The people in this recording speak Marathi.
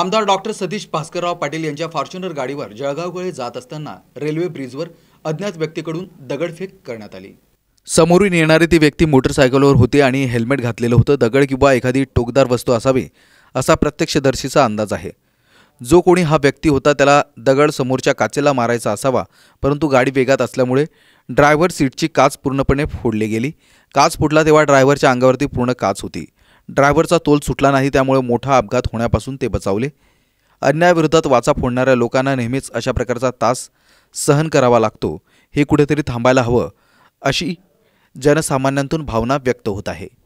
आमदार डॉक्टर सतीश भास्करराव पाटील यांच्या फॉर्च्युनर गाडीवर जळगावकडे जात असताना रेल्वे ब्रिजवर अज्ञात व्यक्तीकडून दगडफेक करण्यात आली समोरून येणारी ती व्यक्ती मोटरसायकलवर होती आणि हेल्मेट घातलेलं होतं दगड किंवा एखादी टोकदार वस्तू असावी असा प्रत्यक्षदर्शीचा अंदाज आहे जो कोणी हा व्यक्ती होता त्याला दगड समोरच्या काचेला मारायचा असावा परंतु गाडी वेगात असल्यामुळे ड्रायव्हर सीटची काच पूर्णपणे फोडली गेली काच फुटला तेव्हा ड्रायव्हरच्या अंगावरती पूर्ण काच होती ड्रायव्हरचा तोल सुटला नाही त्यामुळे मोठा अपघात होण्यापासून ते बचावले अन्यायाविरोधात वाचा फोडणाऱ्या लोकांना नेहमीच अशा प्रकारचा तास सहन करावा लागतो हे कुठेतरी थांबायला हवं अशी जनसामान्यांतून भावना व्यक्त होत आहे